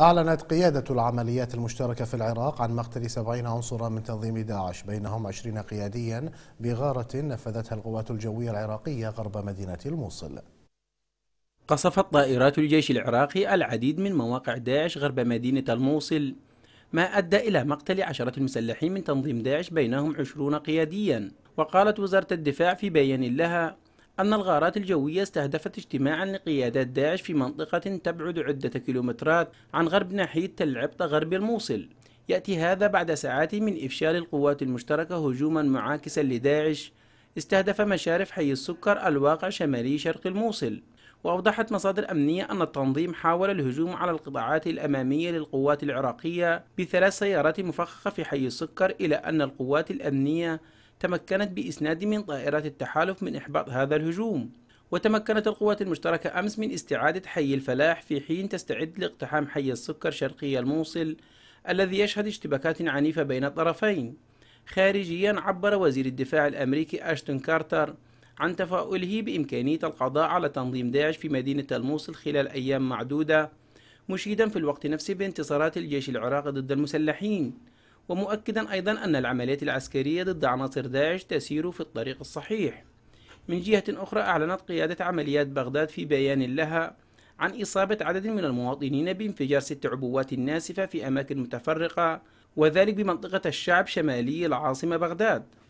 أعلنت قيادة العمليات المشتركة في العراق عن مقتل 70 عنصرا من تنظيم داعش بينهم 20 قياديا بغارة نفذتها القوات الجوية العراقية غرب مدينة الموصل قصفت طائرات الجيش العراقي العديد من مواقع داعش غرب مدينة الموصل ما أدى إلى مقتل عشرة مسلحين من تنظيم داعش بينهم عشرون قياديا وقالت وزارة الدفاع في بيان لها أن الغارات الجوية استهدفت اجتماعا لقيادات داعش في منطقة تبعد عدة كيلومترات عن غرب ناحية تل عبطة غرب الموصل يأتي هذا بعد ساعات من إفشال القوات المشتركة هجوما معاكسا لداعش استهدف مشارف حي السكر الواقع شمالي شرق الموصل وأوضحت مصادر أمنية أن التنظيم حاول الهجوم على القطاعات الأمامية للقوات العراقية بثلاث سيارات مفخخة في حي السكر إلى أن القوات الأمنية تمكنت بإسناد من طائرات التحالف من إحباط هذا الهجوم وتمكنت القوات المشتركة أمس من استعادة حي الفلاح في حين تستعد لاقتحام حي السكر شرقي الموصل الذي يشهد اشتباكات عنيفة بين الطرفين خارجيا عبر وزير الدفاع الأمريكي أشتون كارتر عن تفاؤله بإمكانية القضاء على تنظيم داعش في مدينة الموصل خلال أيام معدودة مشيدا في الوقت نفسه بانتصارات الجيش العراقي ضد المسلحين ومؤكدا أيضا أن العمليات العسكرية ضد عناصر داعش تسير في الطريق الصحيح من جهة أخرى أعلنت قيادة عمليات بغداد في بيان لها عن إصابة عدد من المواطنين بانفجار ست عبوات ناسفة في أماكن متفرقة وذلك بمنطقة الشعب شمالي العاصمة بغداد